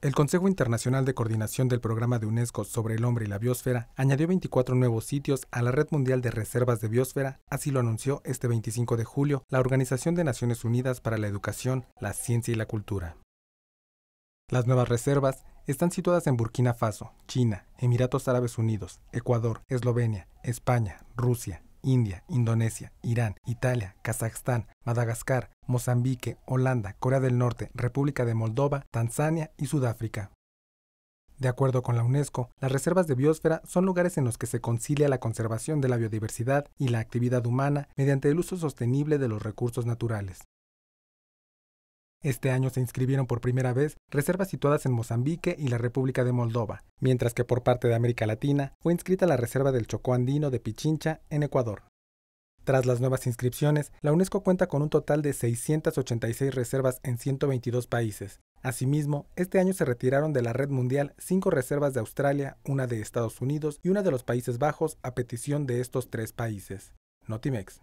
El Consejo Internacional de Coordinación del Programa de UNESCO sobre el Hombre y la Biosfera añadió 24 nuevos sitios a la Red Mundial de Reservas de Biosfera, así lo anunció este 25 de julio la Organización de Naciones Unidas para la Educación, la Ciencia y la Cultura. Las nuevas reservas están situadas en Burkina Faso, China, Emiratos Árabes Unidos, Ecuador, Eslovenia, España, Rusia, India, Indonesia, Irán, Italia, Kazajstán, Madagascar, Mozambique, Holanda, Corea del Norte, República de Moldova, Tanzania y Sudáfrica. De acuerdo con la UNESCO, las reservas de biosfera son lugares en los que se concilia la conservación de la biodiversidad y la actividad humana mediante el uso sostenible de los recursos naturales. Este año se inscribieron por primera vez reservas situadas en Mozambique y la República de Moldova, mientras que por parte de América Latina fue inscrita la reserva del Chocó Andino de Pichincha en Ecuador. Tras las nuevas inscripciones, la UNESCO cuenta con un total de 686 reservas en 122 países. Asimismo, este año se retiraron de la red mundial cinco reservas de Australia, una de Estados Unidos y una de los Países Bajos a petición de estos tres países. Notimex.